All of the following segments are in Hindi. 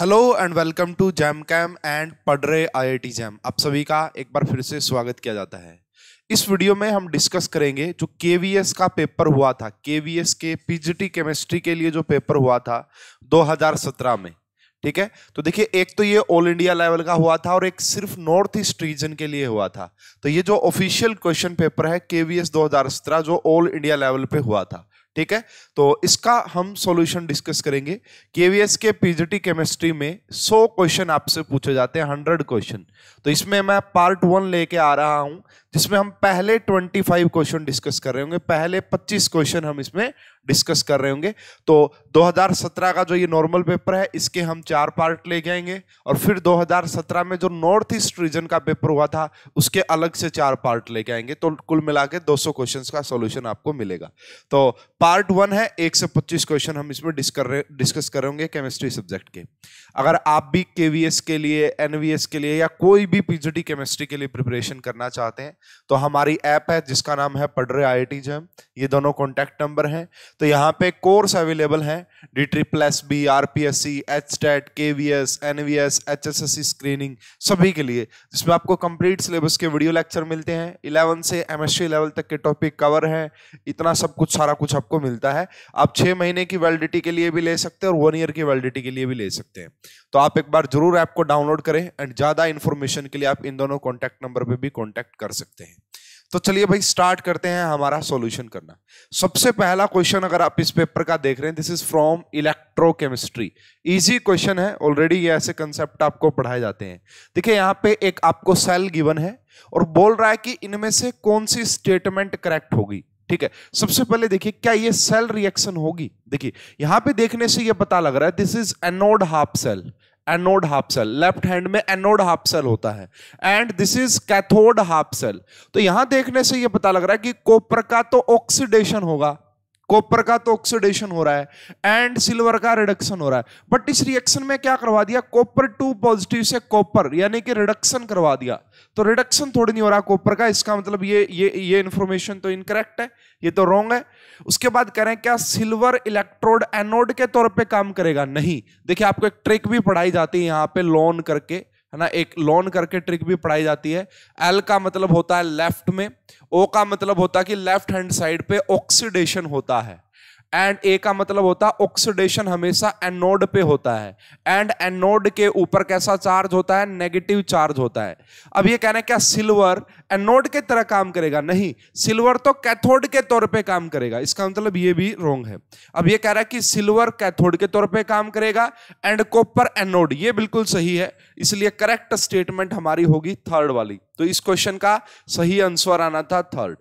हेलो एंड वेलकम टू जैम कैम एंड पडरे आई जैम आप सभी का एक बार फिर से स्वागत किया जाता है इस वीडियो में हम डिस्कस करेंगे जो के का पेपर हुआ था के के पीजीटी केमिस्ट्री के लिए जो पेपर हुआ था 2017 में ठीक है तो देखिए एक तो ये ऑल इंडिया लेवल का हुआ था और एक सिर्फ नॉर्थ ईस्ट रीजन के लिए हुआ था तो ये जो ऑफिशियल क्वेश्चन पेपर है के वी जो ऑल इंडिया लेवल पे हुआ था ठीक है तो इसका हम सॉल्यूशन डिस्कस करेंगे केवीएस के पीजीटी केमिस्ट्री में 100 क्वेश्चन आपसे पूछे जाते हैं 100 क्वेश्चन तो इसमें मैं पार्ट वन लेके आ रहा हूं जिसमें हम पहले 25 क्वेश्चन डिस्कस कर रहे होंगे पहले 25 क्वेश्चन हम इसमें डिस्कस कर रहे होंगे तो 2017 का जो ये नॉर्मल पेपर है इसके हम चार पार्ट ले जाएंगे और फिर 2017 में जो नॉर्थ ईस्ट रीजन का पेपर हुआ था उसके अलग से चार पार्ट ले जाएंगे तो कुल मिला के दो क्वेश्चन का सोल्यूशन आपको मिलेगा तो पार्ट वन है एक से पच्चीस क्वेश्चन हम इसमें डिस्कस कर रहे होंगे केमिस्ट्री सब्जेक्ट के अगर आप भी के के लिए एन के लिए या कोई भी पीजीटी केमिस्ट्री के लिए प्रिपरेशन करना चाहते हैं तो हमारी ऐप है जिसका नाम है पडरे आई आई जैम ये दोनों कॉन्टैक्ट नंबर हैं तो यहाँ पे कोर्स अवेलेबल हैं D triple S B R P S C H TET K V S N V S H S S C screening सभी के लिए जिसमें आपको कंप्लीट सिलेबस के वीडियो लेक्चर मिलते हैं इलेवन से एम एस सी लेवल तक के टॉपिक कवर हैं इतना सब कुछ सारा कुछ आपको मिलता है आप छः महीने की वैलिडिटी के लिए भी ले सकते हैं और वन ईयर की वैलिडिटी के लिए भी ले सकते हैं तो आप एक बार जरूर ऐप को डाउनलोड करें एंड ज़्यादा इन्फॉर्मेशन के लिए आप इन दोनों कॉन्टैक्ट नंबर पर भी कॉन्टैक्ट कर सकते हैं सकते हैं तो चलिए भाई स्टार्ट करते हैं हमारा सॉल्यूशन करना सबसे पहला क्वेश्चन अगर आप इस पेपर का देख रहे हैं this is from electrochemistry easy question है ऑलरेडी ये ऐसे कंसेप्ट आपको पढ़ाए जाते हैं देखिए यहाँ पे एक आपको सेल गिवन है और बोल रहा है कि इनमें से कौन सी स्टेटमेंट करेक्ट होगी ठीक है सबसे पहले देखिए क्या ये सेल रिएक्शन होगी देखिए यहां पे देखने से ये पता लग रहा है this is anode half cell anode half cell left hand में एनोड हाफ सेल होता है and this is cathode half cell तो यहां देखने से यह पता लग रहा है कि कोपर का तो ऑक्सीडेशन होगा कॉपर का तो ऑक्सीडेशन हो रहा है एंड सिल्वर का रिडक्शन हो रहा है बट इस रिएक्शन में क्या करवा दिया कॉपर टू पॉजिटिव से कॉपर यानी कि रिडक्शन करवा दिया तो रिडक्शन थोड़ी नहीं हो रहा कॉपर का इसका मतलब ये ये ये इंफॉर्मेशन तो इनकरेक्ट है ये तो रॉन्ग है उसके बाद कह रहे हैं क्या सिल्वर इलेक्ट्रोड एनोड के तौर पर काम करेगा नहीं देखिए आपको एक ट्रिक भी पढ़ाई जाती है यहाँ पे लोन करके है ना एक लोन करके ट्रिक भी पढ़ाई जाती है एल का मतलब होता है लेफ्ट में ओ का मतलब होता है कि लेफ्ट हैंड साइड पे ऑक्सीडेशन होता है एंड ए का मतलब होता है ऑक्सीडेशन हमेशा एनोड पे होता है एंड एनोड के ऊपर कैसा चार्ज होता है नेगेटिव चार्ज होता है अब ये कहना क्या सिल्वर एनोड के तरह काम करेगा नहीं सिल्वर तो कैथोड के तौर पे काम करेगा इसका मतलब ये भी रॉन्ग है अब ये कह रहा है कि सिल्वर कैथोड के तौर पे काम करेगा एंड कॉपर एनोड ये बिल्कुल सही है इसलिए करेक्ट स्टेटमेंट हमारी होगी थर्ड वाली तो इस क्वेश्चन का सही आंसर आना था थर्ड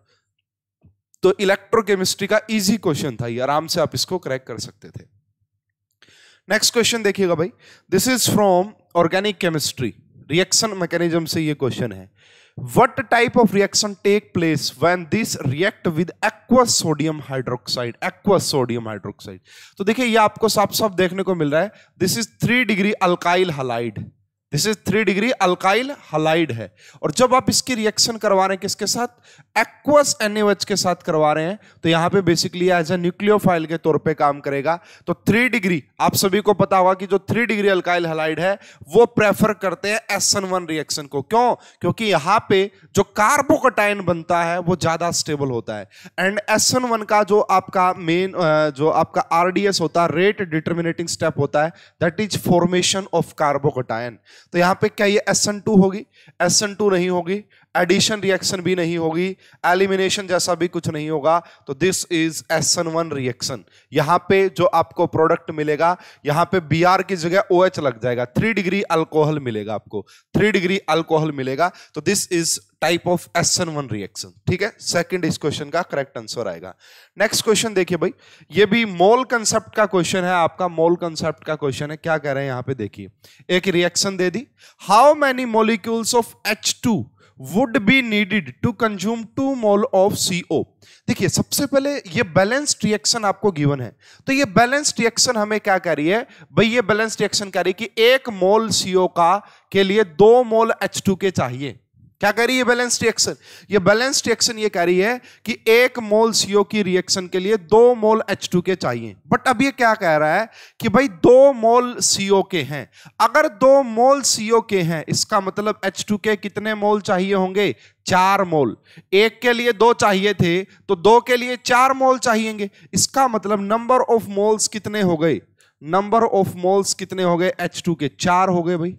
तो इलेक्ट्रोकेमिस्ट्री का इजी क्वेश्चन था ये आराम से आप इसको क्रैक कर सकते थे नेक्स्ट क्वेश्चन देखिएगा भाई this is from organic chemistry reaction mechanism से ये क्वेश्चन है what type of reaction take place when this react with aqueous sodium hydroxide aqueous sodium hydroxide तो देखिए ये आपको साफ साफ देखने को मिल रहा है this is three degree alkyl halide this is three degree alkyl halide है और जब आप इसकी रिएक्शन करवा रहे हैं किसके साथ एक्वस एनएच के साथ करवा रहे हैं तो यहाँ पे बेसिकली एज ए न्यूक्लियोफाइल के तौर पे काम करेगा तो थ्री डिग्री आप सभी को पता होगा कि जो थ्री डिग्री अल्काइल हलाइड है वो प्रेफर करते हैं एस एन वन रिएक्शन को क्यों क्योंकि यहाँ पे जो कार्बोकटाइन बनता है वो ज्यादा स्टेबल होता है एंड एस वन का जो आपका मेन जो आपका आरडीएस होता है रेट डिटर्मिनेटिंग स्टेप होता है that is formation of carbocation तो यहां पे क्या ये एस एन टू होगी एस एन टू नहीं होगी एडिशन रिएक्शन भी नहीं होगी एलिमिनेशन जैसा भी कुछ नहीं होगा तो this is S N one reaction यहां पे जो आपको प्रोडक्ट मिलेगा यहां पे बी आर की जगह ओ OH एच लग जाएगा थ्री डिग्री अल्कोहल मिलेगा आपको थ्री डिग्री अल्कोहल मिलेगा तो this is type of S N one reaction ठीक है सेकंड इस क्वेश्चन का करेक्ट आंसर आएगा नेक्स्ट क्वेश्चन देखिए भाई ये भी मोल कंसेप्ट का क्वेश्चन है आपका मोल कंसेप्ट का क्वेश्चन है क्या कह रहे हैं यहां पे देखिए एक रिएक्शन दे दी how many molecules of H two would be needed to consume two mole of C O देखिए सबसे पहले ये बैलेंस्ड रिएक्शन आपको गिवन है तो ये बैलेंस्ड रिएक्शन हमें क्या कह रही है भाई ये बैलेंस्ड रिएक्शन कह रही है कि एक मोल सीओ का के लिए दो मोल एच टू के चाहिए क्या कह रही है बैलेंस रिएक्शन ये बैलेंस रिएक्शन ये कह रही है कि एक मोल सीओ की रिएक्शन के लिए दो मोल एच टू के चाहिए बट अब ये क्या कह रहा है कि भाई दो मोल सीओ के हैं अगर दो मोल सीओ के हैं इसका मतलब एच टू के कितने मोल चाहिए होंगे चार मोल एक के लिए दो चाहिए थे तो दो के लिए चार मोल चाहिएंगे इसका मतलब नंबर ऑफ मोल्स कितने हो गए नंबर ऑफ मोल्स कितने हो गए टू के चार हो गए भाई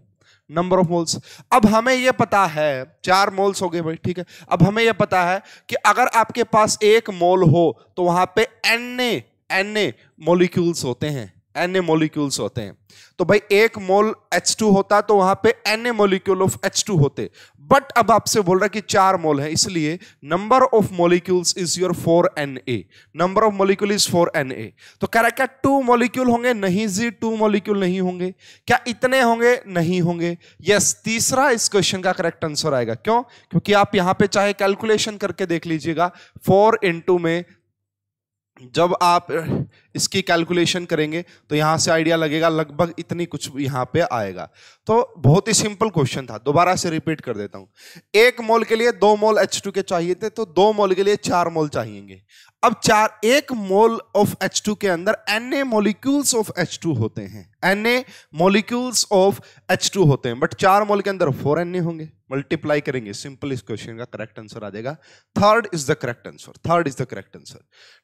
नंबर ऑफ मोल्स अब हमें यह पता है चार मोल्स हो गए भाई ठीक है अब हमें यह पता है कि अगर आपके पास एक मोल हो तो वहां पे एन एन ए मोलिक्यूल्स होते हैं एन ए मोलिक्यूल्स होते हैं तो भाई एक मोल एच टू होता तो वहां पे N A molecule of H two होते बट अब आपसे बोल रहा कि चार मोल है इसलिए number of molecules is your four N A number of molecule is four N A तो कह रहा क्या टू मोलिक्यूल होंगे नहीं जी टू मोलिक्यूल नहीं होंगे क्या इतने होंगे नहीं होंगे यस तीसरा इस क्वेश्चन का करेक्ट आंसर आएगा क्यों क्योंकि आप यहां पर चाहे कैलकुलेशन करके देख लीजिएगा फोर इंटू में जब आप इसकी कैलकुलेशन करेंगे तो यहाँ से आइडिया लगेगा लगभग इतनी कुछ यहाँ पे आएगा तो बहुत ही सिंपल क्वेश्चन था दोबारा से रिपीट कर देता हूँ एक मोल के लिए दो मोल H2 के चाहिए थे तो दो मोल के लिए चार मोल चाहिएंगे अब चार एक मोल ऑफ एच टू के अंदर N A molecules of H two होते हैं N A molecules of H two होते हैं बट चार मोल के अंदर फोर एन ए होंगे मल्टीप्लाई करेंगे सिंपल इस क्वेश्चन का करेक्ट आंसर आ जाएगा third is the correct answer third is the correct answer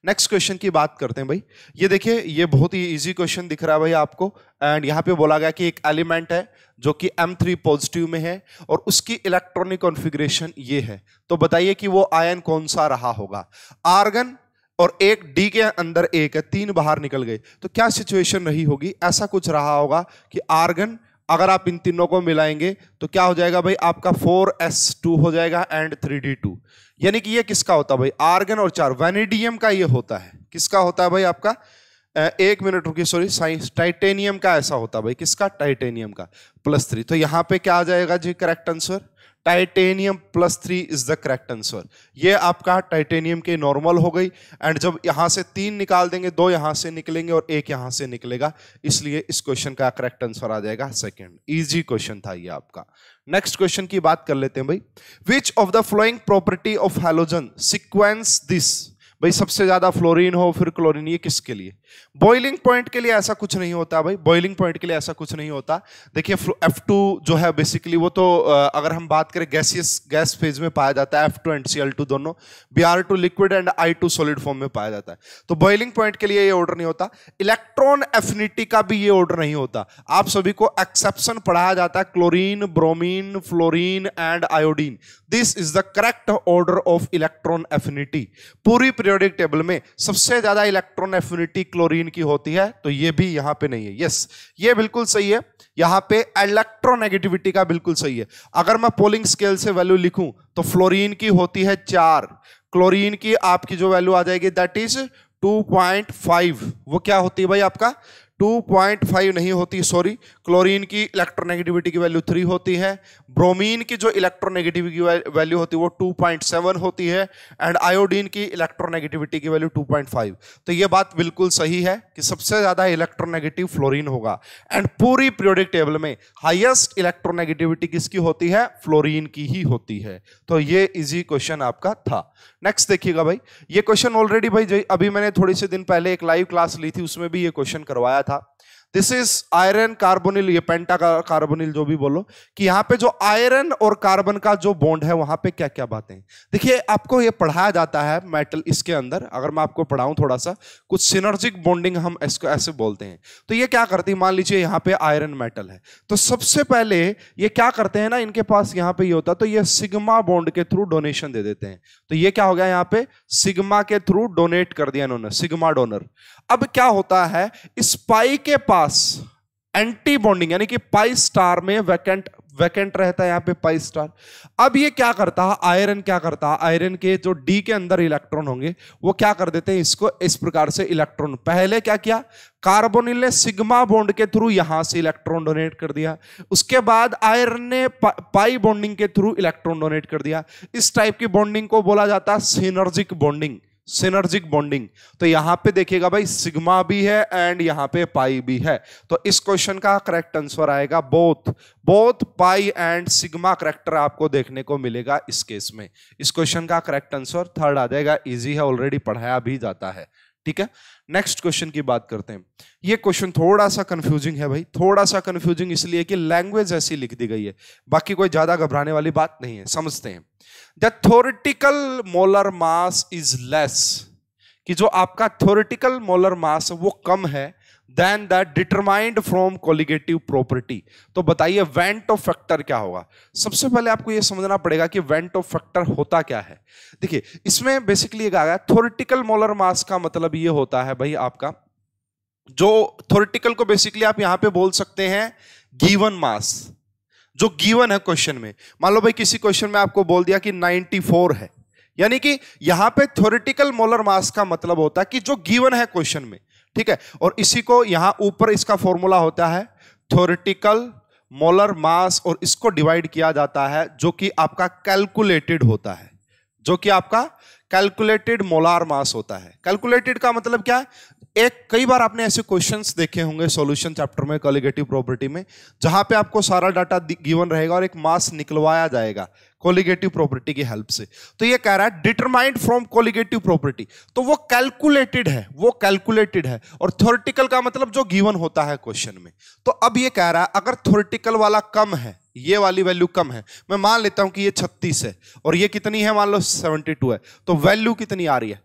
next question की बात करते हैं भाई ये देखिए ये बहुत ही इजी क्वेश्चन दिख रहा है भाई आपको एंड यहाँ पे बोला गया कि एक एलिमेंट है जो कि एम थ्री पॉजिटिव में है और उसकी इलेक्ट्रॉनिक कॉन्फिग्रेशन ये है तो बताइए कि वो आयन कौन सा रहा होगा आर्गन और एक डी के अंदर एक है तीन बाहर निकल गए तो क्या सिचुएशन रही होगी ऐसा कुछ रहा होगा कि आर्गन अगर आप इन तीनों को मिलाएंगे तो क्या हो जाएगा भाई आपका फोर एस टू हो जाएगा एंड थ्री डी टू यानी कि ये किसका होता है भाई आर्गन और चार वेनेडियम का ये होता है किसका होता है भाई आपका एक मिनट रुकी सॉरी साइंस टाइटेनियम का ऐसा होता है भाई किसका टाइटेनियम का प्लस थ्री तो यहाँ पे क्या आ जाएगा जी correct answer titanium plus three is the correct answer ये आपका टाइटेनियम की नॉर्मल हो गई एंड जब यहां से तीन निकाल देंगे दो यहां से निकलेंगे और एक यहां से निकलेगा इसलिए इस क्वेश्चन का करेक्ट आंसर आ जाएगा सेकेंड ईजी क्वेश्चन था ये आपका नेक्स्ट क्वेश्चन की बात कर लेते हैं भाई which of the following property of halogen sequence this भाई सबसे ज्यादा फ्लोरिन हो फिर क्लोरीन ये किसके लिए बॉइलिंग पॉइंट के लिए ऐसा कुछ नहीं होता भाई बॉइलिंग पॉइंट के लिए ऐसा कुछ नहीं होता देखिए एफ टू जो है बेसिकली वो तो अगर हम बात करें गैसियस गैस फेज में पाया जाता है F two and C L two दोनों B R two liquid and I two solid form में पाया जाता है तो बॉइलिंग पॉइंट के लिए ये ऑर्डर नहीं होता इलेक्ट्रॉन एफिनिटी का भी ये ऑर्डर नहीं होता आप सभी को एक्सेप्शन पढ़ाया जाता है chlorine bromine fluorine and iodine this is the correct order of electron affinity पूरी पीरियोडिक टेबल में सबसे ज्यादा इलेक्ट्रॉन एफिनिटी क्लोरीन की होती है तो ये भी यहां पे नहीं है यस ये बिल्कुल सही है यहां पे इलेक्ट्रोनेगेटिविटी का बिल्कुल सही है अगर मैं पोलिंग स्केल से वैल्यू लिखूं तो फ्लोरीन की होती है चार क्लोरीन की आपकी जो वैल्यू आ जाएगी दैट इज 2.5 वो क्या होती है भाई आपका 2.5 नहीं होती सॉरी क्लोरीन की इलेक्ट्रोनेगेटिविटी की वैल्यू थ्री होती है ब्रोमीन की जो इलेक्ट्रोनेगेटिविटी की वैल्यू होती है वो 2.7 होती है एंड आयोडीन की इलेक्ट्रोनेगेटिविटी की वैल्यू 2.5 तो ये बात बिल्कुल सही है कि सबसे ज़्यादा इलेक्ट्रोनेगेटिव फ्लोरीन होगा एंड पूरी प्रियोडिक टेबल में हाइएस्ट इलेक्ट्रोनेगेटिविटी किसकी होती है फ्लोरिन की ही होती है तो ये इजी क्वेश्चन आपका था नेक्स्ट देखिएगा भाई ये क्वेश्चन ऑलरेडी भाई अभी मैंने थोड़े से दिन पहले एक लाइव क्लास ली थी उसमें भी ये क्वेश्चन करवाया था दिस इज आयरन कार्बोनिल ये पेंटा कार्बोनिल जो भी बोलो कि यहाँ पे जो आयरन और कार्बन का जो बॉन्ड है वहां पे क्या क्या बातें देखिए आपको ये पढ़ाया जाता है मेटल इसके अंदर अगर मैं आपको पढ़ाऊं थोड़ा सा कुछ सिनर्जिक बॉन्डिंग हम इसको ऐसे बोलते हैं तो ये क्या करती है मान लीजिए यहाँ पे आयरन मेटल है तो सबसे पहले ये क्या करते हैं ना इनके पास यहाँ पे ये होता है तो ये सिग्मा बॉन्ड के थ्रू डोनेशन दे देते हैं तो ये क्या हो गया यहाँ पे सिग्मा के थ्रू डोनेट कर दिया इन्होंने सिग्मा डोनर अब क्या होता है स्पाई के पास पास एंटी बॉन्डिंग यानी कि पाई स्टार में वैकेंट वैकेंट रहता है यहां पे पाई स्टार अब ये क्या करता है आयरन क्या करता है आयरन के जो डी के अंदर इलेक्ट्रॉन होंगे वो क्या कर देते हैं इसको इस प्रकार से इलेक्ट्रॉन पहले क्या किया कार्बोनिल ने सिग्मा बॉन्ड के थ्रू यहां से इलेक्ट्रॉन डोनेट कर दिया उसके बाद आयरन ने पा, पाई बॉन्डिंग के थ्रू इलेक्ट्रॉन डोनेट कर दिया इस टाइप की बॉन्डिंग को बोला जाता है सिनर्जिक बॉन्डिंग सिनर्जिक बॉन्डिंग तो यहां पे देखिएगा भाई सिग्मा भी है एंड यहां पे पाई भी है तो इस क्वेश्चन का करेक्ट आंसर आएगा both both pi and sigma character आपको देखने को मिलेगा इस केस में इस क्वेश्चन का करेक्ट आंसर थर्ड आ जाएगा इजी है ऑलरेडी पढ़ाया भी जाता है ठीक है नेक्स्ट क्वेश्चन की बात करते हैं ये क्वेश्चन थोड़ा सा कंफ्यूजिंग है भाई थोड़ा सा कंफ्यूजिंग इसलिए कि लैंग्वेज ऐसी लिख दी गई है बाकी कोई ज्यादा घबराने वाली बात नहीं है समझते हैं the theoretical molar mass is less कि जो आपका थोरिटिकल मोलर मास वो कम है than that determined from colligative property तो बताइए वेंट ऑफ फैक्टर क्या होगा सबसे पहले आपको यह समझना पड़ेगा कि वेंट ऑफ फैक्टर होता क्या है देखिए इसमें बेसिकली एक आ गया थोरिटिकल मोलर मास का मतलब ये होता है भाई आपका जो थोरिटिकल को बेसिकली आप यहां पे बोल सकते हैं गीवन मास जो गीवन है क्वेश्चन में मान लो भाई किसी क्वेश्चन में आपको बोल दिया कि 94 है यानी कि यहां पे थोरिटिकल मोलर मास का मतलब होता है कि जो गीवन है क्वेश्चन में ठीक है और इसी को यहां ऊपर इसका फॉर्मूला होता है थोरिटिकल मोलर मास और इसको डिवाइड किया जाता है जो कि आपका कैलकुलेटेड होता है जो कि आपका कैलकुलेटेड मोलार मास होता है कैलकुलेटेड का मतलब क्या है एक कई बार आपने ऐसे क्वेश्चंस देखे होंगे सॉल्यूशन चैप्टर में कलिगेटिव प्रॉपर्टी में जहां पे आपको सारा डाटा गिवन रहेगा और एक मास निकलवाया जाएगा कोलिगेटिव प्रॉपर्टी की हेल्प से तो ये कह रहा है डिटरमाइंड फ्रॉम कोलिगेटिव प्रॉपर्टी तो वो कैलकुलेटेड है वो कैलकुलेटेड है और थोरिटिकल का मतलब जो गिवन होता है क्वेश्चन में तो अब ये कह रहा है अगर थोरिटिकल वाला कम है ये वाली वैल्यू कम है मैं मान लेता हूं कि ये 36 है और ये कितनी है मान लो 72 है तो वैल्यू कितनी आ रही है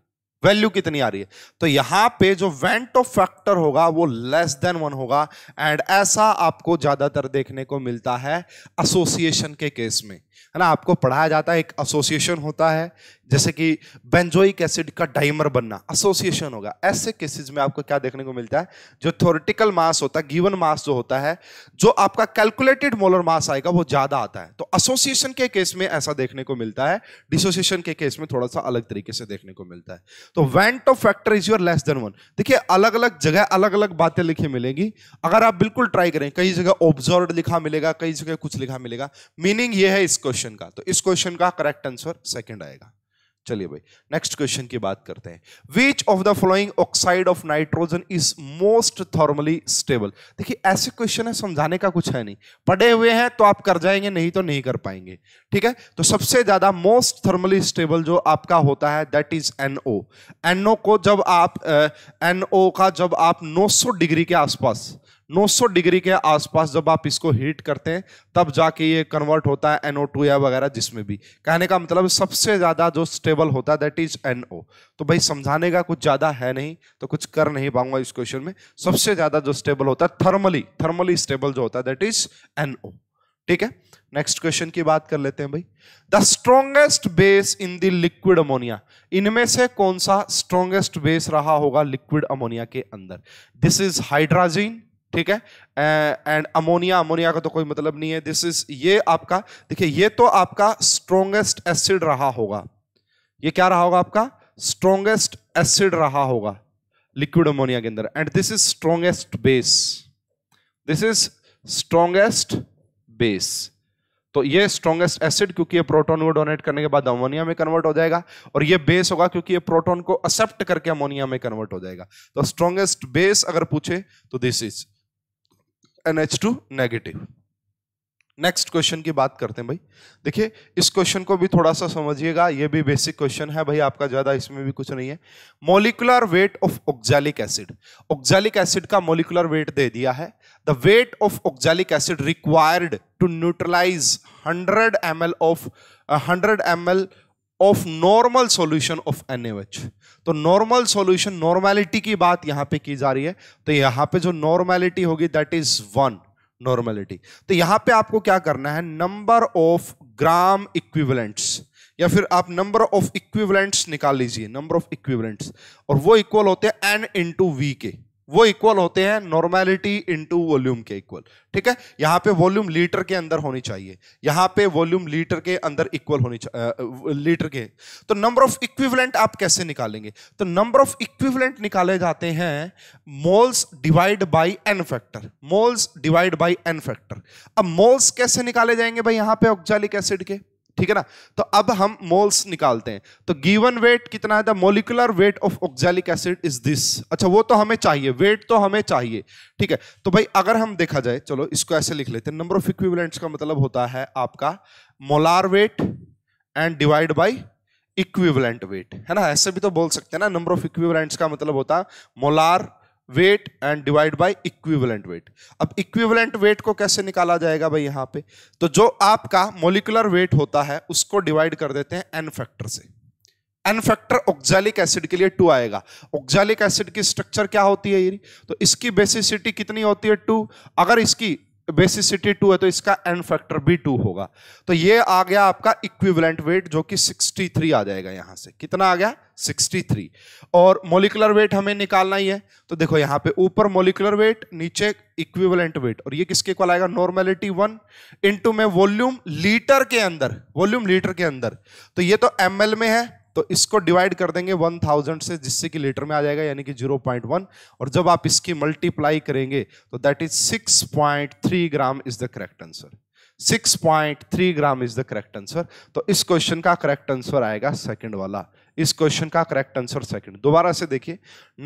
वैल्यू कितनी आ रही है तो यहां पे जो वेंट ऑफ फैक्टर होगा वो लेस देन वन होगा एंड ऐसा आपको ज्यादातर देखने को मिलता है एसोसिएशन के केस में है ना आपको पढ़ाया जाता है एक एसोसिएशन होता है जैसे कि बेंजोइक एसिड का डाइमर बनना एसोसिएशन होगा ऐसे केसेस में आपको क्या देखने को मिलता है जो थोरेटिकल मास होता है गिवन मास जो होता है जो आपका कैलकुलेटेड मोलर मास आएगा वो ज्यादा आता है तो एसोसिएशन के केस में ऐसा देखने को मिलता है डिसोसिएशन के केस में थोड़ा सा अलग तरीके से देखने को मिलता है तो van't Hoff factor is your less than one देखिए अलग अलग जगह अलग अलग बातें लिखी मिलेंगी अगर आप बिल्कुल ट्राई करें कई जगह ऑब्जर्व लिखा मिलेगा कई जगह कुछ लिखा मिलेगा मीनिंग ये है इसका क्वेश्चन का तो इस क्वेश्चन का करेक्ट आंसर सेकंड आएगा चलिए भाई नेक्स्ट क्वेश्चन की बात करते हैं which of the following oxide of nitrogen is most thermally stable देखिए ऐसे क्वेश्चन है समझाने का कुछ है नहीं पढ़े हुए हैं तो आप कर जाएंगे नहीं तो नहीं कर पाएंगे ठीक है तो सबसे ज्यादा मोस्ट थर्मली स्टेबल जो आपका होता है दैट इज एनओ एनओ को जब आप एनओ का जब आप 900 डिग्री के आसपास 900 डिग्री के आसपास जब आप इसको हीट करते हैं तब जाके ये कन्वर्ट होता है NO2 या वगैरह जिसमें भी कहने का मतलब सबसे ज्यादा जो स्टेबल लेवल होता है दैट इज एन ओ तो भाई समझाने का कुछ ज़्यादा है नहीं तो कुछ कर नहीं पाऊंगा इस क्वेश्चन में सबसे ज़्यादा जो स्टेबल होता है थर्मली थर्मली स्टेबल जो होता है दैट इज एन ओ ठीक है नेक्स्ट क्वेश्चन की बात कर लेते हैं भाई the strongest base in the liquid ammonia इनमें से कौन सा स्ट्रोंगेस्ट बेस रहा होगा लिक्विड अमोनिया के अंदर दिस इज हाइड्राजीन ठीक है एंड अमोनिया अमोनिया का तो कोई मतलब नहीं है दिस इज ये आपका देखिए ये तो आपका स्ट्रोंगेस्ट एसिड रहा होगा ये क्या रहा होगा आपका स्ट्रोंगेस्ट एसिड रहा होगा लिक्विड अमोनिया के अंदर and this is strongest base this is strongest base तो ये स्ट्रॉन्गेस्ट एसिड क्योंकि ये प्रोटॉन को डोनेट करने के बाद अमोनिया में कन्वर्ट हो जाएगा और ये बेस होगा क्योंकि ये प्रोटॉन को एक्सेप्ट करके अमोनिया में कन्वर्ट हो जाएगा तो स्ट्रॉन्गेस्ट बेस अगर पूछे तो this is N negative next question की बात करते हैं भाई देखिए इस क्वेश्चन को भी थोड़ा सा समझिएगा ये भी बेसिक क्वेश्चन है भाई आपका ज़्यादा इसमें भी कुछ नहीं है molecular weight of oxalic acid oxalic acid का मोलिकुलर वेट दे दिया है the weight of oxalic acid required to neutralize hundred M of hundred M of normal solution of N तो नॉर्मल सोल्यूशन नॉर्मैलिटी की बात यहां पे की जा रही है तो यहां पे जो नॉर्मैलिटी होगी दैट इज वन नॉर्मेलिटी तो यहां पे आपको क्या करना है नंबर ऑफ ग्राम इक्विवेलेंट्स या फिर आप नंबर ऑफ इक्विवेलेंट्स निकाल लीजिए नंबर ऑफ इक्विवेलेंट्स और वो इक्वल होते हैं एन इंटू वी के वो इक्वल होते हैं नॉर्मैलिटी इनटू वॉल्यूम के इक्वल ठीक है यहां पे वॉल्यूम लीटर के अंदर होनी चाहिए यहां पे वॉल्यूम लीटर के अंदर इक्वल होनी चाहिए लीटर के तो नंबर ऑफ इक्विवेलेंट आप कैसे निकालेंगे तो नंबर ऑफ इक्विवेलेंट निकाले जाते हैं moles divide by N factor moles divide by N factor अब मोल्स कैसे निकाले जाएंगे भाई यहां पे ऑक्जालिक एसिड के ठीक है ना तो अब हम मोल्स निकालते हैं तो गिवन वेट कितना है the molecular weight of oxalic acid is this अच्छा वो तो हमें चाहिए वेट तो हमें चाहिए ठीक है तो भाई अगर हम देखा जाए चलो इसको ऐसे लिख लेते हैं नंबर ऑफ इक्विवेलेंट्स का मतलब होता है आपका molar weight and divide by equivalent weight है ना ऐसे भी तो बोल सकते हैं ना नंबर ऑफ इक्विवेलेंट्स का मतलब होता है molar weight and divide by equivalent weight अब इक्विवेलेंट वेट को कैसे निकाला जाएगा भाई यहां पे तो जो आपका मोलिकुलर वेट होता है उसको डिवाइड कर देते हैं एन फैक्टर से एन फैक्टर ऑक्जैलिक एसिड के लिए टू आएगा ऑक्जैलिक एसिड की स्ट्रक्चर क्या होती है ये तो इसकी बेसिसिटी कितनी होती है टू अगर इसकी बेसिसिटी टू है तो इसका एन फैक्टर भी टू होगा तो ये आ गया आपका इक्विवेलेंट वेट जो कि 63 आ जाएगा यहां से कितना आ गया 63 और मोलिकुलर वेट हमें निकालना ही है तो देखो यहां पे ऊपर मोलिकुलर वेट नीचे इक्विवेलेंट वेट और ये किसके कॉल आएगा नॉर्मेलिटी वन इंटू में वॉल्यूम लीटर के अंदर वॉल्यूम लीटर के अंदर तो ये तो एम में है तो इसको डिवाइड कर देंगे वन थाउजेंड से जिससे कि लीटर में आ जाएगा यानी कि जीरो पॉइंट वन और जब आप इसकी मल्टीप्लाई करेंगे तो that is six point three gram is the correct answer 6.3 gram is the correct answer तो इस क्वेश्चन का करेक्ट आंसर आएगा सेकंड वाला इस क्वेश्चन का करेक्ट आंसर सेकंड दोबारा से देखिए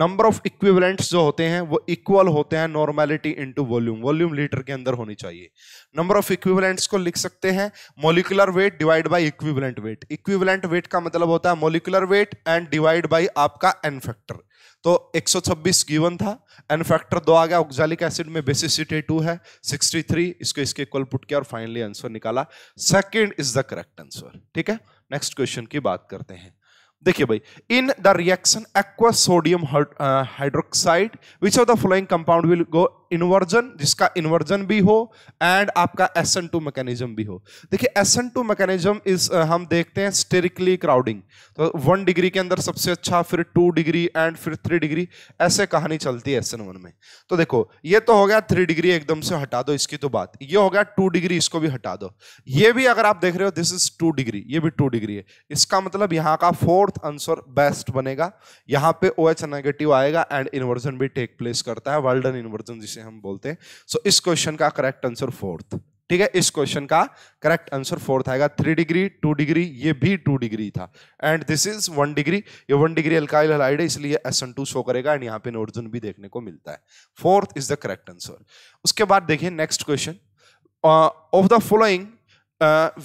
नंबर ऑफ इक्विवेलेंट्स जो होते हैं वो इक्वल होते हैं normality into volume volume litre के अंदर होनी चाहिए नंबर ऑफ इक्विवेलेंट्स को लिख सकते हैं molecular weight divide by equivalent weight equivalent weight का मतलब होता है molecular weight and divide by आपका एन फैक्टर तो 126 गिवन था एन फैक्टर दो आ गया ऑक्जालिक एसिड में बेसिसिटी टू है 63 इसको इसके इक्वल पुट किया और फाइनली आंसर निकाला second is the correct answer ठीक है नेक्स्ट क्वेश्चन की बात करते हैं देखिए भाई in the reaction aqua sodium hydroxide which of the following compound will go inversion जिसका इन्वर्जन भी हो एंड आपका एस एन टू मैकेनिज्म भी हो देखिए S N two mechanism is हम देखते हैं स्टेरिकली क्राउडिंग तो वन डिग्री के अंदर सबसे अच्छा फिर टू डिग्री एंड फिर थ्री डिग्री ऐसे कहानी चलती है एस एन वन में तो देखो ये तो हो गया थ्री डिग्री एकदम से हटा दो इसकी तो बात ये हो गया टू डिग्री इसको भी हटा दो ये भी अगर आप देख रहे हो दिस इज टू डिग्री ये भी टू डिग्री है इसका मतलब यहाँ का फोर्थ आंसर बेस्ट बनेगा यहाँ पे ओ एच नेगेटिव आएगा एंड इन्वर्जन भी टेक प्लेस करता है वर्ल्डन इन्वर्जन जिसे जिसे हम बोलते हैं सो so, इस क्वेश्चन का करेक्ट आंसर फोर्थ ठीक है इस क्वेश्चन का करेक्ट आंसर फोर्थ आएगा थ्री डिग्री टू डिग्री ये भी टू डिग्री था and this is one degree ये वन डिग्री अल्काइल हलाइड है इसलिए एस एन टू शो करेगा एंड यहाँ पे नोटजुन भी देखने को मिलता है fourth is the correct answer उसके बाद देखिए next question of the following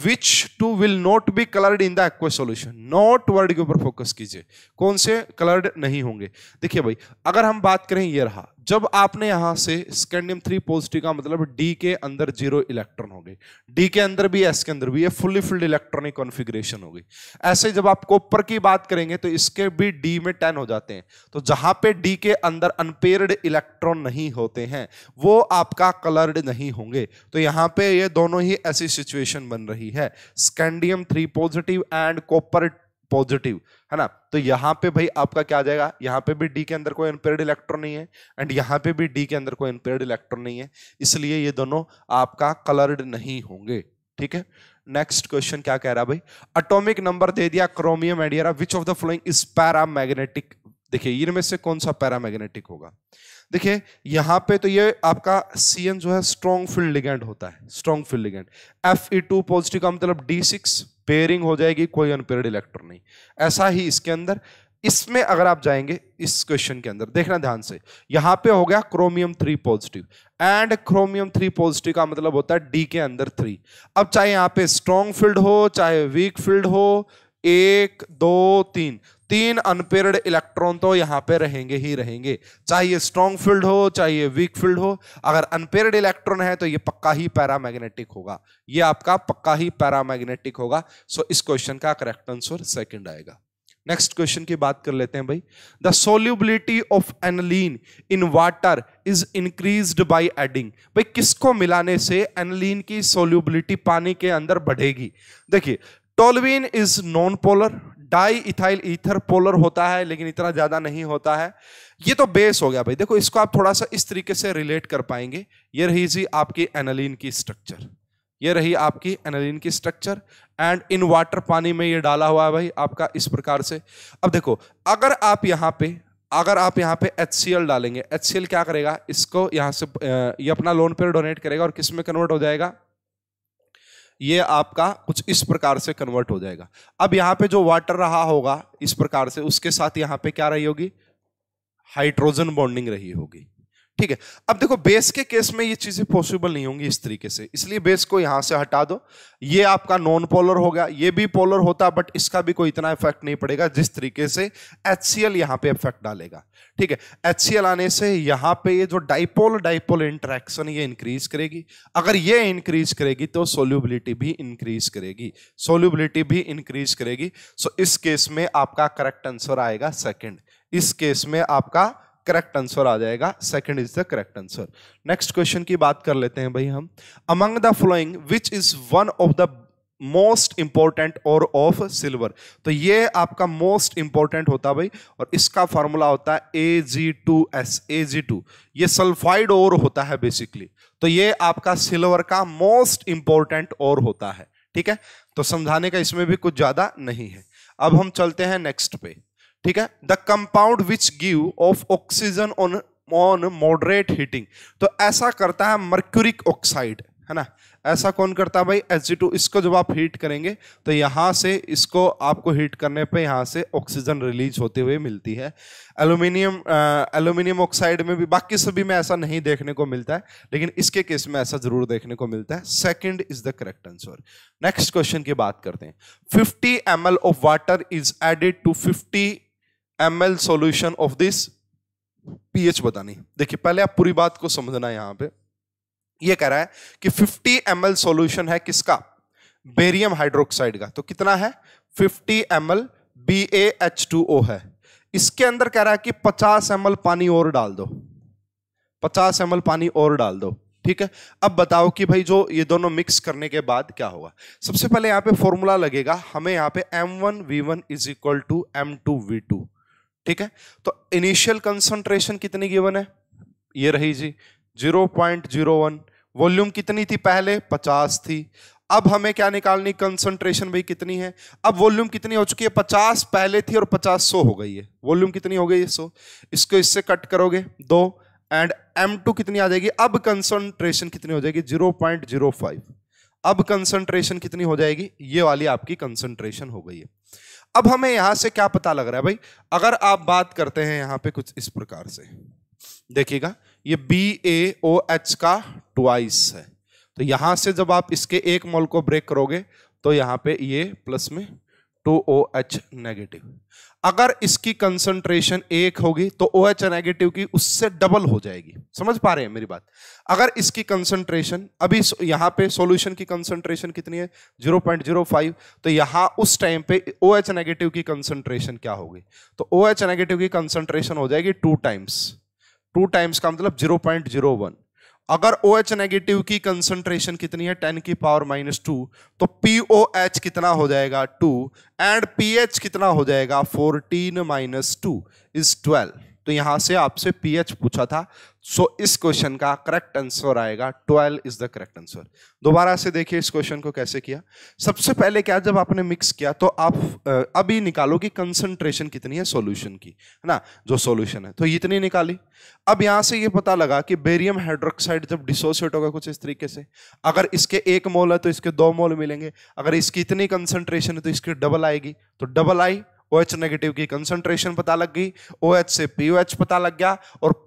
which two will not be coloured in the aqueous solution not word के ऊपर फोकस कीजिए कौन से कलर्ड नहीं होंगे देखिए भाई अगर हम बात करें ये रहा जब आपने यहां से स्कैंडियम थ्री पॉजिटिव का मतलब डी के अंदर जीरो इलेक्ट्रॉन हो गए डी के अंदर भी एस के अंदर भी ये फुल्ली फुल्ड इलेक्ट्रॉनिक कॉन्फिग्रेशन हो गई ऐसे जब आप कॉपर की बात करेंगे तो इसके भी डी में टेन हो जाते हैं तो जहां पे डी के अंदर अनपेयर्ड इलेक्ट्रॉन नहीं होते हैं वो आपका कलर्ड नहीं होंगे तो यहां पर ये दोनों ही ऐसी सिचुएशन बन रही है scandium three positive and copper positive है ना तो यहाँ पे भाई आपका क्या आ जाएगा यहाँ पे भी डी के अंदर कोई अनपेड इलेक्ट्रॉन नहीं है एंड यहाँ पे भी डी के अंदर कोई अनपेड इलेक्ट्रॉन नहीं है इसलिए ये दोनों आपका कलर्ड नहीं होंगे ठीक है नेक्स्ट क्वेश्चन क्या कह रहा भाई अटोमिक नंबर दे दिया क्रोमियम एडियरा which of the following is paramagnetic देखिए इनमें से कौन सा पैरा मैग्नेटिक होगा देखिए यहां पे तो ये आपका सी जो है स्ट्रॉन्ग फील्ड लिगेंड होता है strong field ligand F E two positive का मतलब डी सिक्स पेयरिंग हो जाएगी कोई अनपेयर्ड इलेक्ट्रॉन नहीं ऐसा ही इसके अंदर इसमें अगर आप जाएंगे इस क्वेश्चन के अंदर देखना ध्यान से यहां पे हो गया chromium three positive and chromium three positive का मतलब होता है डी के अंदर थ्री अब चाहे यहां पे स्ट्रॉन्ग फील्ड हो चाहे वीक फील्ड हो एक दो तीन तीन अनपेयर्ड इलेक्ट्रॉन तो यहाँ पे रहेंगे ही रहेंगे चाहे स्ट्रॉन्ग फील्ड हो चाहे वीक फील्ड हो अगर अनपेयर्ड इलेक्ट्रॉन है तो ये पक्का ही पैरामैग्नेटिक होगा ये आपका पक्का ही पैरामैग्नेटिक होगा सो इस क्वेश्चन का करेक्ट आंसर सेकंड आएगा नेक्स्ट क्वेश्चन की बात कर लेते हैं भाई the solubility of aniline in water is increase by adding भाई किसको मिलाने से एनलीन की सोल्यूबिलिटी पानी के अंदर बढ़ेगी देखिए toluene is non polar diethyl ether polar होता है लेकिन इतना ज़्यादा नहीं होता है ये तो बेस हो गया भाई देखो इसको आप थोड़ा सा इस तरीके से रिलेट कर पाएंगे ये रही जी आपकी एनालिन की स्ट्रक्चर ये रही आपकी एनालिन की स्ट्रक्चर एंड इन वाटर पानी में ये डाला हुआ है भाई आपका इस प्रकार से अब देखो अगर आप यहाँ पे अगर आप यहाँ पे एच डालेंगे एच क्या करेगा इसको यहाँ से ये यह अपना लोन पे डोनेट करेगा और किस में कन्वर्ट हो जाएगा ये आपका कुछ इस प्रकार से कन्वर्ट हो जाएगा अब यहाँ पे जो वाटर रहा होगा इस प्रकार से उसके साथ यहाँ पे क्या रही होगी हाइड्रोजन बॉन्डिंग रही होगी ठीक है अब देखो बेस के केस में ये चीजें पॉसिबल नहीं होंगी इस तरीके से इसलिए बेस को यहां से हटा दो ये आपका नॉन पोलर हो गया ये भी पोलर होता बट इसका भी कोई इतना इफेक्ट नहीं पड़ेगा जिस तरीके से एच सी एल यहां पर इफेक्ट डालेगा ठीक है एच सी एल आने से यहां पे ये जो डाइपोल डाइपोल इंटरेक्शन ये इंक्रीज करेगी अगर ये इंक्रीज करेगी तो सोल्यूबिलिटी भी इंक्रीज करेगी सोल्यूबिलिटी भी इंक्रीज करेगी सो इस केस में आपका करेक्ट आंसर आएगा सेकेंड इस केस में आपका करेक्ट आंसर आ जाएगा second is the correct answer next question की बात कर लेते हैं भाई हम among the following which is one of the most important ore of silver तो ये आपका मोस्ट इंपॉर्टेंट होता है भाई और इसका फॉर्मूला होता है A G two S A G two ये सल्फाइड और होता है बेसिकली तो ये आपका सिल्वर का मोस्ट इंपॉर्टेंट और होता है ठीक है तो समझाने का इसमें भी कुछ ज्यादा नहीं है अब हम चलते हैं नेक्स्ट पे ठीक है the compound which give off oxygen on on moderate heating तो ऐसा करता है मर्क्यूरिक ऑक्साइड है ना ऐसा कौन करता है भाई एच इसको जब आप हीट करेंगे तो यहाँ से इसको आपको हीट करने पे यहाँ से ऑक्सीजन रिलीज होते हुए मिलती है एलुमिनियम एलुमिनियम ऑक्साइड में भी बाकी सभी में ऐसा नहीं देखने को मिलता है लेकिन इसके केस में ऐसा जरूर देखने को मिलता है second is the correct answer next question की बात करते हैं fifty M of water is added to fifty M L solution of this H बतानी देखिए पहले आप पूरी बात को समझना है यहां पे ये कह रहा है कि 50 एम एल सोल्यूशन है किसका बेरियम हाइड्रोक्साइड का तो कितना है 50 M L B H two O है इसके अंदर कह रहा है कि 50 एम एल पानी और डाल दो 50 एम एल पानी और डाल दो ठीक है अब बताओ कि भाई जो ये दोनों मिक्स करने के बाद क्या होगा सबसे पहले यहाँ पे फॉर्मूला लगेगा हमें यहाँ पे m1v1 one is equal to M two V two ठीक है तो इनिशियल कंसंट्रेशन कितनी गिवन है ये रही जी 0.01 वॉल्यूम कितनी थी पहले 50 थी अब हमें क्या निकालनी कंसंट्रेशन भाई कितनी है अब वॉल्यूम कितनी हो चुकी है 50 पहले थी और 50 सौ हो गई है वॉल्यूम कितनी हो गई है सो इसको इससे कट करोगे दो एंड एम टू कितनी आ जाएगी अब कंसंट्रेशन कितनी हो जाएगी 0.05 अब कंसंट्रेशन कितनी हो जाएगी ये वाली आपकी कंसंट्रेशन हो गई है अब हमें यहां से क्या पता लग रहा है भाई अगर आप बात करते हैं यहां पे कुछ इस प्रकार से देखिएगा ये बी ए ओ एच का ट्वाइस है तो यहां से जब आप इसके एक मोल को ब्रेक करोगे तो यहां पे ये प्लस में टू ओ एच नेगेटिव अगर इसकी कंसंट्रेशन एक होगी तो ओ एच नेगेटिव की उससे डबल हो जाएगी समझ पा रहे हैं मेरी बात अगर इसकी कंसंट्रेशन अभी यहाँ पे सॉल्यूशन की कंसंट्रेशन कितनी है 0.05 तो यहाँ उस टाइम पे ओ एच नेगेटिव की कंसंट्रेशन क्या होगी तो ओ एच नेगेटिव की कंसंट्रेशन हो जाएगी टू टाइम्स टू टाइम्स का मतलब 0.01 अगर ओ OH नेगेटिव की कंसंट्रेशन कितनी है 10 की पावर माइनस टू तो पी ओ एच कितना हो जाएगा टू एंड पी एच कितना हो जाएगा 14 माइनस टू इज 12 तो यहां से आपसे पीएच पूछा था सो so, इस क्वेश्चन का करेक्ट आंसर आएगा twelve is the correct answer दोबारा से देखिए इस क्वेश्चन को कैसे किया सबसे पहले क्या जब आपने मिक्स किया तो आप अभी निकालो कि कंसंट्रेशन कितनी है सॉल्यूशन की है ना जो सॉल्यूशन है तो इतनी निकाली अब यहां से ये पता लगा कि बेरियम हाइड्रोक्साइड जब डिसोसिएट होगा कुछ इस तरीके से अगर इसके एक मोल है तो इसके दो मोल मिलेंगे अगर इसकी इतनी कंसंट्रेशन है तो इसकी डबल आएगी तो डबल आई ओ OH नेगेटिव की कंसंट्रेशन पता लग गई ओ OH से एच पता लग गया और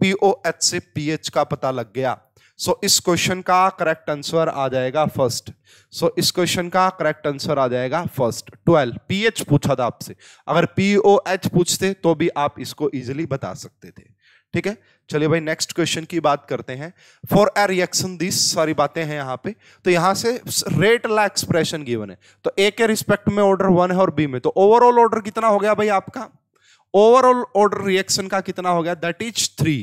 एच से एच का पता लग गया सो so, इस क्वेश्चन का करेक्ट आंसर आ जाएगा फर्स्ट सो so, इस क्वेश्चन का करेक्ट आंसर आ जाएगा फर्स्ट ट्वेल्व पीएच पूछा था आपसे अगर एच पूछते तो भी आप इसको इजिली बता सकते थे ठीक है चलिए भाई नेक्स्ट क्वेश्चन की बात करते हैं फॉर ए रिएक्शन दिस सारी बातें हैं यहां पे तो यहां से रेट ला एक्सप्रेशन गिवन है तो ए के रिस्पेक्ट में ऑर्डर वन है और बी में तो ओवरऑल ऑर्डर कितना हो गया भाई आपका ओवरऑल ऑर्डर रिएक्शन का कितना हो गया दैट इज थ्री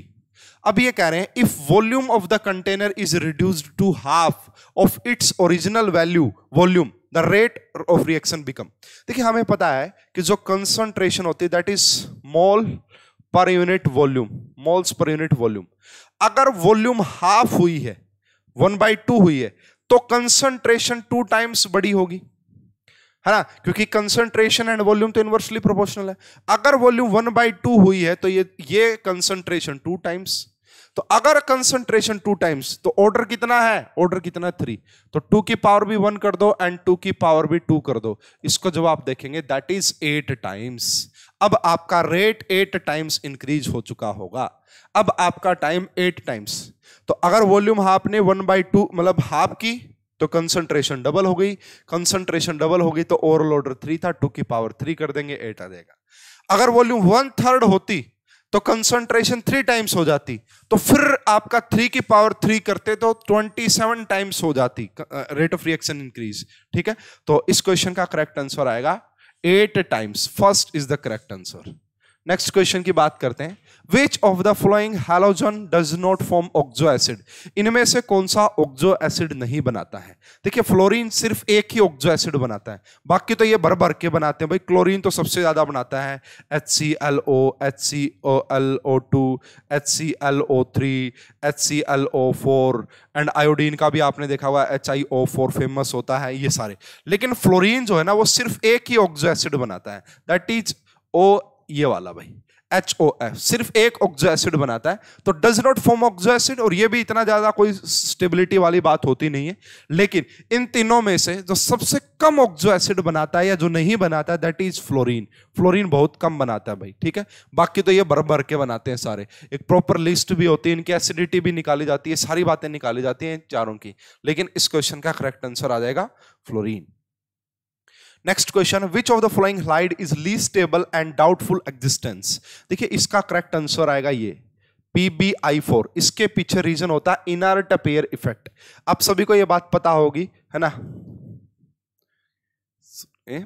अब ये कह रहे हैं if volume of the container is reduced to half of its original value volume the rate of reaction become देखिए हमें पता है कि जो कंसंट्रेशन होती है that is mol per unit volume moles per unit volume अगर वॉल्यूम हाफ हुई है वन बाई टू हुई है तो कंसंट्रेशन टू टाइम्स बड़ी होगी है ना क्योंकि कंसंट्रेशन एंड वॉल्यूम तो इनवर्सली प्रोपोर्शनल है अगर वॉल्यूम वन बाई टू हुई है तो ये ये कंसंट्रेशन टू टाइम्स तो अगर कंसंट्रेशन टू टाइम्स तो ऑर्डर कितना है ऑर्डर कितना थ्री तो टू की पावर भी वन कर दो एंड टू की पावर भी टू कर दो इसको जवाब देखेंगे दैट इज एट टाइम्स अब आपका रेट एट टाइम्स इंक्रीज हो चुका होगा अब आपका टाइम एट टाइम्स तो अगर वॉल्यूम हाफ ने वन बाई टू मतलब हाफ की तो कंसंट्रेशन डबल हो गई कंसंट्रेशन डबल हो गई तो ओवरऑल ऑर्डर थ्री था टू की पावर थ्री कर देंगे एट आ जाएगा अगर वॉल्यूम वन थर्ड होती तो कंसंट्रेशन थ्री टाइम्स हो जाती तो फिर आपका थ्री की पावर थ्री करते तो ट्वेंटी सेवन टाइम्स हो जाती रेट ऑफ रिएक्शन इंक्रीज ठीक है तो इस क्वेश्चन का करेक्ट आंसर आएगा eight times. First is the correct answer. Next question की बात करते हैं which of the following halogen does not form oxo acid इनमें से कौन सा ऑक्जो एसिड नहीं बनाता है देखिए फ्लोरीन सिर्फ एक ही ऑक्जो एसिड बनाता है बाकी तो ये भर भर के बनाते हैं भाई क्लोरीन तो सबसे ज़्यादा बनाता है H C L O H C O L O two H C L O three H C L O four and iodine का भी आपने देखा हुआ H I O four famous होता है ये सारे लेकिन फ्लोरीन जो है ना वो सिर्फ एक ही ऑक्जो एसिड बनाता है दैट इज ओ ये वाला भाई एच ओ एफ सिर्फ एक ऑक्जो एसिड बनाता है तो does not form oxo acid और ये भी इतना ज्यादा कोई स्टेबिलिटी वाली बात होती नहीं है लेकिन इन तीनों में से जो सबसे कम ऑक्जो एसिड बनाता है या जो नहीं बनाता है दैट इज फ्लोरीन फ्लोरीन बहुत कम बनाता है भाई ठीक है बाकी तो ये भर भर के बनाते हैं सारे एक प्रॉपर लिस्ट भी होती है इनकी एसिडिटी भी निकाली जाती है सारी बातें निकाली जाती हैं चारों की लेकिन इस क्वेश्चन का करेक्ट आंसर आ जाएगा fluorine next question which of the following halide is ली स्टेबल एंड डाउटफुल एग्जिस्टेंस देखिए इसका करेक्ट आंसर आएगा ये पी बी आई फोर इसके पीछे रीजन होता है इनर्ट पेयर इफेक्ट आप सभी को यह बात पता होगी है ना ए?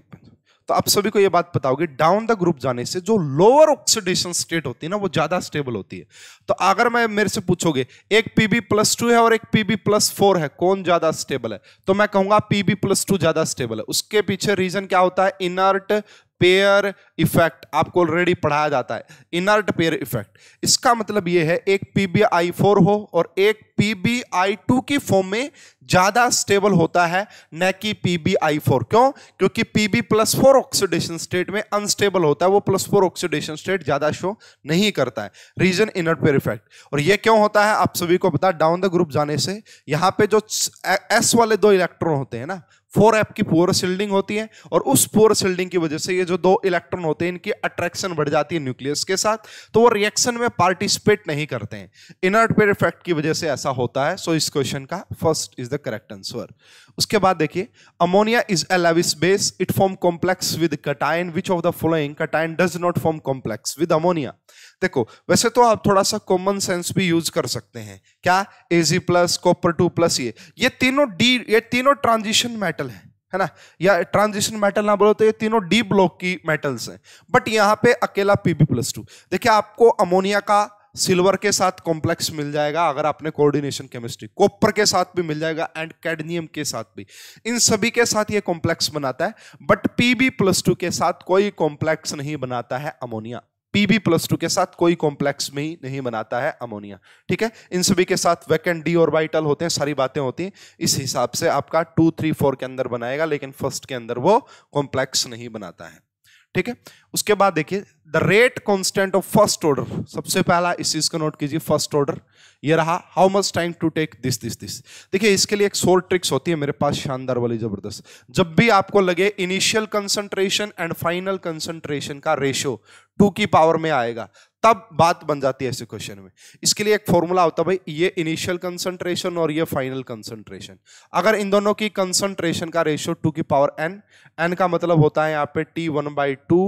तो आप सभी को यह बात बताओगे डाउन द ग्रुप जाने से जो लोअर ऑक्सीडेशन स्टेट होती है ना वो ज्यादा स्टेबल होती है तो अगर मैं मेरे से पूछोगे एक पीबी प्लस टू है और एक पीबी प्लस फोर है कौन ज्यादा स्टेबल है तो मैं कहूंगा पीबी प्लस टू ज्यादा स्टेबल है उसके पीछे रीजन क्या होता है इनर्ट पेयर इफेक्ट आपको ऑलरेडी पढ़ाया जाता है इनर्ट पेयर इफेक्ट इसका मतलब यह है एक पीबीआई फोर हो और एक PBI2 की फॉर्म में ज़्यादा स्टेबल होता है न कि PBI4 क्यों क्योंकि PB plus four oxidation state में अनस्टेबल होता है वो प्लस फोर ऑक्सीडेशन स्टेट ज़्यादा शो नहीं करता है रीजन इनर पेयर इफेक्ट और ये क्यों होता है आप सभी को पता डाउन द ग्रुप जाने से यहाँ पे जो एस वाले दो इलेक्ट्रॉन होते हैं ना फोर एप की पोअर शिल्डिंग होती है और उस पोअर शिल्डिंग की वजह से ये जो दो इलेक्ट्रॉन होते हैं इनकी अट्रैक्शन बढ़ जाती है न्यूक्लियस के साथ तो वो रिएक्शन में पार्टिसिपेट नहीं करते हैं इनर्ट पेयर इफेक्ट की वजह से ऐसा ऐसा होता है सो so इस क्वेश्चन का first is the correct answer उसके बाद देखिए ammonia is a Lewis base it form complex with cation which of the following cation does not form complex with ammonia देखो वैसे तो आप थोड़ा सा कॉमन सेंस भी यूज कर सकते हैं क्या AG plus copper two plus ये ये तीनों डी ये तीनों ट्रांजिशन मेटल है है ना या ट्रांजिशन मेटल ना बोलो तो ये तीनों डी ब्लॉक की मेटल्स हैं बट यहाँ पे अकेला पीबी प्लस टू देखिए आपको अमोनिया का सिल्वर के साथ कॉम्प्लेक्स मिल जाएगा अगर आपने कोऑर्डिनेशन केमिस्ट्री कॉपर के साथ भी मिल जाएगा एंड कैडनियम के साथ भी इन सभी के साथ ये कॉम्प्लेक्स बनाता है बट पीबी प्लस टू के साथ कोई कॉम्प्लेक्स नहीं बनाता है अमोनिया पीबी प्लस टू के साथ कोई कॉम्प्लेक्स में ही नहीं बनाता है अमोनिया ठीक है इन सभी के साथ वैकेंट डी और वाइटल होते हैं सारी बातें होती हैं इस हिसाब से आपका टू थ्री फोर के अंदर बनाएगा लेकिन फर्स्ट के अंदर वो कॉम्प्लेक्स नहीं बनाता है ठीक है उसके बाद देखिए the rate constant of first order सबसे पहला इस चीज को नोट कीजिए फर्स्ट ऑर्डर ये रहा how much time to take this this this देखिए इसके लिए एक शोर्ट ट्रिक्स होती है मेरे पास शानदार वाली जबरदस्त जब भी आपको लगे initial concentration and final concentration का रेशियो टू की पावर में आएगा तब बात बन जाती है ऐसे क्वेश्चन में इसके लिए एक फॉर्मूला होता है भाई ये इनिशियल कंसंट्रेशन और ये फाइनल कंसंट्रेशन अगर इन दोनों की कंसंट्रेशन का रेशियो टू की पावर एन एन का मतलब होता है यहाँ पे T one by two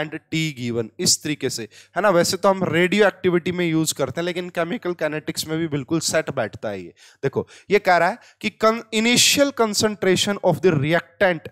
and T given इस तरीके से है ना वैसे तो हम रेडियो एक्टिविटी में यूज करते हैं लेकिन केमिकल कैनेटिक्स में भी बिल्कुल सेट बैठता है ये देखो ये कह रहा है कि initial concentration of the reactant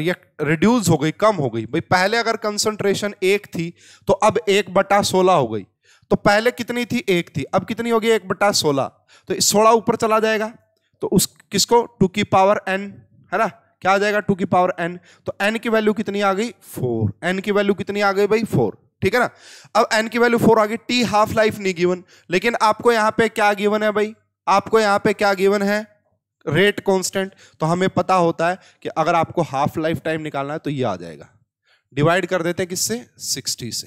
react reduce हो गई कम हो गई भाई पहले अगर कंसंट्रेशन एक थी तो अब एक बटा सोलह हो गई तो पहले कितनी थी एक थी अब कितनी होगी एक बटा सोलह तो सोलह ऊपर चला जाएगा तो उस किसको टू की पावर एन है ना क्या आ जाएगा टू की पावर एन तो एन की वैल्यू कितनी आ गई फोर एन की वैल्यू कितनी आ गई भाई फोर ठीक है ना अब एन की वैल्यू फोर आ गई टी हाफ लाइफ नहीं गिवन लेकिन आपको यहां पे क्या गिवन है भाई आपको यहां पे क्या गिवन है रेट कांस्टेंट तो हमें पता होता है कि अगर आपको हाफ लाइफ टाइम निकालना है तो ये आ जाएगा डिवाइड कर देते हैं किससे सिक्सटी से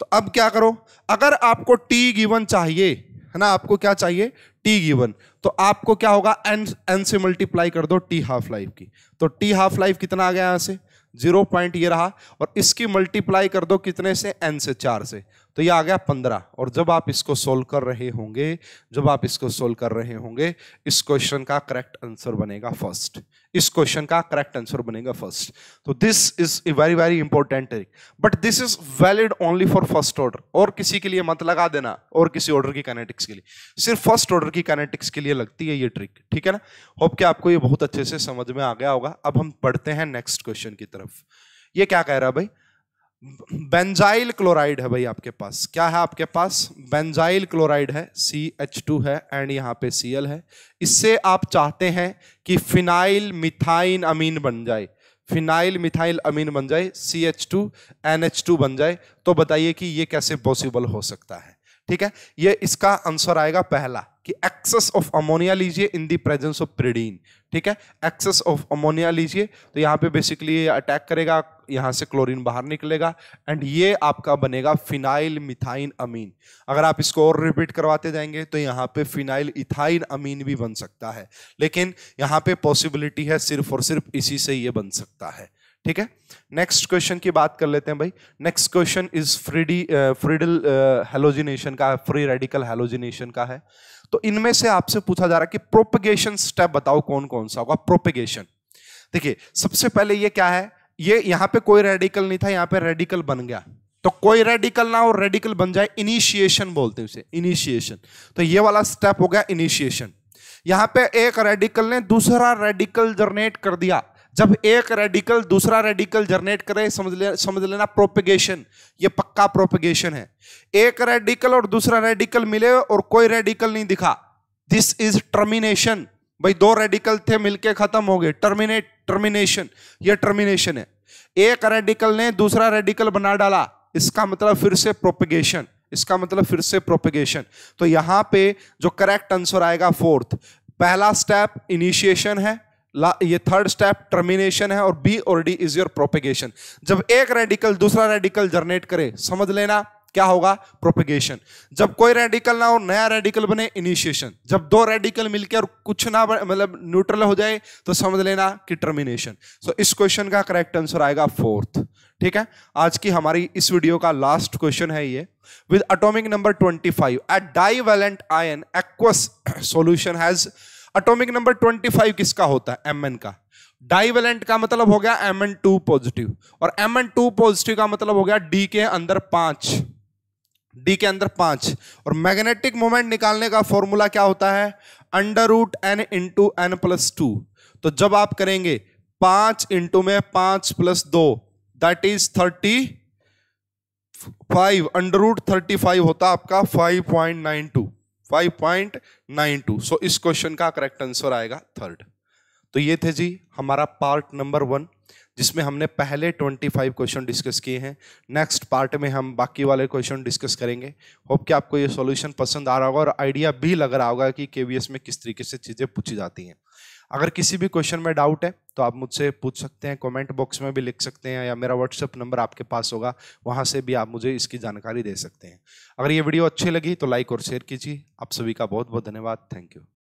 तो अब क्या करो अगर आपको टी गिवन चाहिए है ना आपको क्या चाहिए टी गिवन तो आपको क्या होगा एन एन से मल्टीप्लाई कर दो टी हाफ लाइफ की तो टी हाफ लाइफ कितना आ गया यहाँ से जीरो पॉइंट ये रहा और इसकी मल्टीप्लाई कर दो कितने से एन से चार से तो ये आ गया पंद्रह और जब आप इसको सोल्व कर रहे होंगे जब आप इसको सोल्व कर रहे होंगे इस क्वेश्चन का करेक्ट आंसर बनेगा फर्स्ट इस क्वेश्चन का करेक्ट आंसर बनेगा फर्स्ट तो this is a very very important trick but this is valid only for first order और किसी के लिए मत लगा देना और किसी ऑर्डर की कैनेटिक्स के लिए सिर्फ फर्स्ट ऑर्डर की कैनेटिक्स के लिए लगती है ये ट्रिक ठीक है ना होप कि आपको ये बहुत अच्छे से समझ में आ गया होगा अब हम पढ़ते हैं नेक्स्ट क्वेश्चन की तरफ ये क्या कह रहा है भाई बेंजाइल क्लोराइड है भाई आपके पास क्या है आपके पास बेंजाइल क्लोराइड है सी एच टू है एंड यहाँ पे सी एल है इससे आप चाहते हैं कि फिनाइल मिथाइन अमीन बन जाए फिनाइल मिथाइल अमीन बन जाए C H two N H two बन जाए तो बताइए कि ये कैसे पॉसिबल हो सकता है ठीक है ये इसका आंसर आएगा पहला कि एक्सेस ऑफ अमोनिया लीजिए इन दी प्रेजेंस ऑफ प्रिडीन ठीक है एक्सेस ऑफ अमोनिया लीजिए तो यहाँ पे बेसिकली ये अटैक करेगा यहाँ से क्लोरीन बाहर निकलेगा एंड ये आपका बनेगा फिनाइल मिथाइन अमीन अगर आप इसको और रिपीट करवाते जाएंगे तो यहाँ पे फिनाइल इथाइन अमीन भी बन सकता है लेकिन यहाँ पे पॉसिबिलिटी है सिर्फ और सिर्फ इसी से ये बन सकता है ठीक है नेक्स्ट क्वेश्चन की बात कर लेते हैं भाई नेक्स्ट क्वेश्चन इज फ्रीडी फ्रीडल हेलोजिनेशन का फ्री रेडिकल हेलोजिनेशन का है तो इनमें से आपसे पूछा जा रहा है कि प्रोपगेशन स्टेप बताओ कौन कौन सा होगा प्रोपगेशन देखिए सबसे पहले ये क्या है ये यहाँ पे कोई रेडिकल नहीं था यहां पे रेडिकल बन गया तो कोई रेडिकल ना हो रेडिकल बन जाए इनिशिएशन बोलते हैं उसे इनिशिएशन तो ये वाला स्टेप हो गया इनिशिएशन यहां पे एक रेडिकल ने दूसरा रेडिकल जनरेट कर दिया जब एक रेडिकल दूसरा रेडिकल जनरेट करे समझ ले समझ लेना प्रोपेगेशन ये पक्का प्रोपेगेशन है एक रेडिकल और दूसरा रेडिकल मिले और कोई रेडिकल नहीं दिखा दिस इज टर्मिनेशन भाई दो रेडिकल थे मिलके खत्म हो गए टर्मिनेट टर्मिनेशन ये टर्मिनेशन है एक रेडिकल ने दूसरा रेडिकल बना डाला इसका मतलब फिर से प्रोपेगेशन इसका मतलब फिर से प्रोपेगेशन तो यहां पे जो करेक्ट आंसर आएगा फोर्थ पहला स्टेप इनिशिएशन है ये थर्ड स्टेप टर्मिनेशन है और बी और डी इज योर प्रोपेगेशन जब एक रेडिकल दूसरा रेडिकल जनरेट करे समझ लेना क्या होगा प्रोपेगेशन जब कोई रेडिकल ना हो नया रेडिकल बने इनिशिएशन जब दो रेडिकल मिलकर और कुछ ना मतलब न्यूट्रल हो जाए तो समझ लेना कि टर्मिनेशन सो so, इस क्वेश्चन का करेक्ट आंसर आएगा फोर्थ ठीक है आज की हमारी इस वीडियो का लास्ट क्वेश्चन है ये with atomic number twenty five at divalent ion aqueous solution has atomic number 25 किसका होता है एम का डाइवेलेंट का मतलब हो गया एम टू पॉजिटिव और एम टू पॉजिटिव का मतलब हो गया डी के अंदर पांच डी के अंदर पांच और मैग्नेटिक मोमेंट निकालने का फॉर्मूला क्या होता है under root N into N plus two तो जब आप करेंगे पांच इंटू में पांच प्लस दो that is thirty five under root thirty five होता आपका five point nine two 5.92 so इस क्वेश्चन का करेक्ट आंसर आएगा थर्ड तो ये थे जी हमारा पार्ट नंबर वन जिसमें हमने पहले 25 क्वेश्चन डिस्कस किए हैं नेक्स्ट पार्ट में हम बाकी वाले क्वेश्चन डिस्कस करेंगे होप कि आपको ये सॉल्यूशन पसंद आ रहा होगा और आइडिया भी लग रहा होगा कि के में किस तरीके से चीज़ें पूछी जाती हैं अगर किसी भी क्वेश्चन में डाउट है तो आप मुझसे पूछ सकते हैं कमेंट बॉक्स में भी लिख सकते हैं या मेरा व्हाट्सअप नंबर आपके पास होगा वहाँ से भी आप मुझे इसकी जानकारी दे सकते हैं अगर ये वीडियो अच्छी लगी तो लाइक और शेयर कीजिए आप सभी का बहुत बहुत धन्यवाद थैंक यू